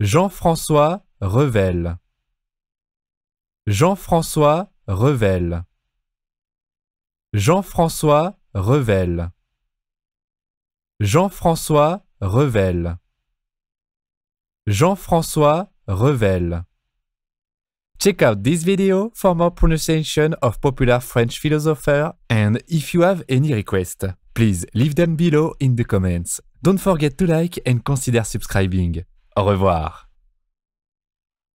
Jean-François Revel. Jean-François Revel. Jean-François Revel. Jean-François Revel. Jean-François Revel. Check out this video for more pronunciation of popular French philosopher and if you have any requests, please leave them below in the comments. Don't forget to like and consider subscribing. Au revoir.